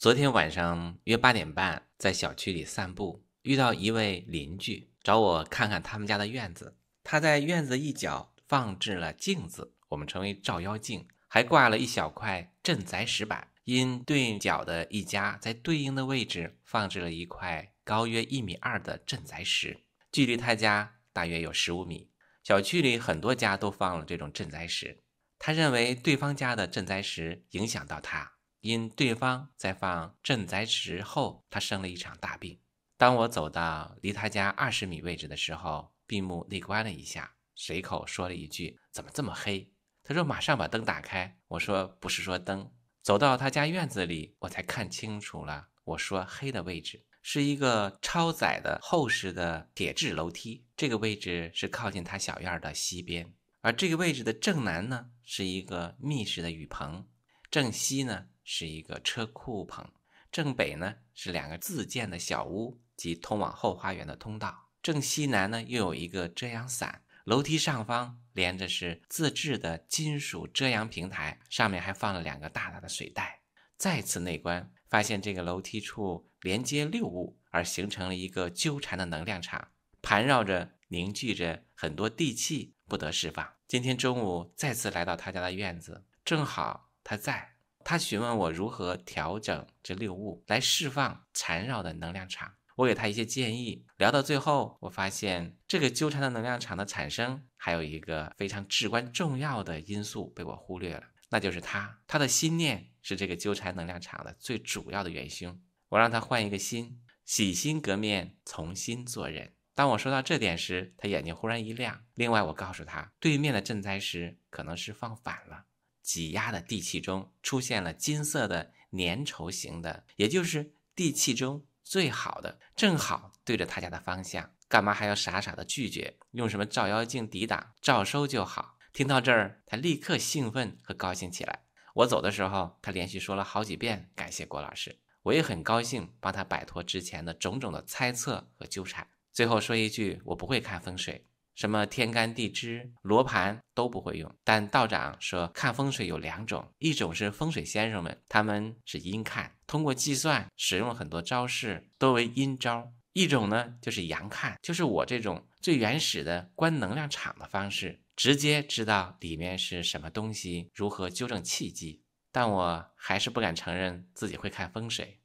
昨天晚上约八点半，在小区里散步，遇到一位邻居找我看看他们家的院子。他在院子一角放置了镜子，我们称为“照妖镜”，还挂了一小块镇宅石板。因对应角的一家在对应的位置放置了一块高约一米二的镇宅石，距离他家大约有十五米。小区里很多家都放了这种镇宅石，他认为对方家的镇宅石影响到他。因对方在放赈灾时后，他生了一场大病。当我走到离他家二十米位置的时候，闭目内观了一下，随口说了一句：“怎么这么黑？”他说：“马上把灯打开。”我说：“不是说灯。”走到他家院子里，我才看清楚了。我说：“黑的位置是一个超窄的厚实的铁质楼梯，这个位置是靠近他小院的西边，而这个位置的正南呢是一个密实的雨棚，正西呢。”是一个车库棚，正北呢是两个自建的小屋及通往后花园的通道，正西南呢又有一个遮阳伞，楼梯上方连着是自制的金属遮阳平台，上面还放了两个大大的水袋。再次内观，发现这个楼梯处连接六物，而形成了一个纠缠的能量场，盘绕着凝聚着很多地气，不得释放。今天中午再次来到他家的院子，正好他在。他询问我如何调整这六物来释放缠绕的能量场。我给他一些建议。聊到最后，我发现这个纠缠的能量场的产生还有一个非常至关重要的因素被我忽略了，那就是他，他的心念是这个纠缠能量场的最主要的元凶。我让他换一个心，洗心革面，重新做人。当我说到这点时，他眼睛忽然一亮。另外，我告诉他，对面的赈灾师可能是放反了。挤压的地气中出现了金色的粘稠型的，也就是地气中最好的，正好对着他家的方向，干嘛还要傻傻的拒绝？用什么照妖镜抵挡？照收就好。听到这儿，他立刻兴奋和高兴起来。我走的时候，他连续说了好几遍感谢郭老师，我也很高兴帮他摆脱之前的种种的猜测和纠缠。最后说一句，我不会看风水。什么天干地支、罗盘都不会用，但道长说看风水有两种，一种是风水先生们，他们是阴看，通过计算，使用了很多招式，多为阴招；一种呢就是阳看，就是我这种最原始的观能量场的方式，直接知道里面是什么东西，如何纠正气机。但我还是不敢承认自己会看风水。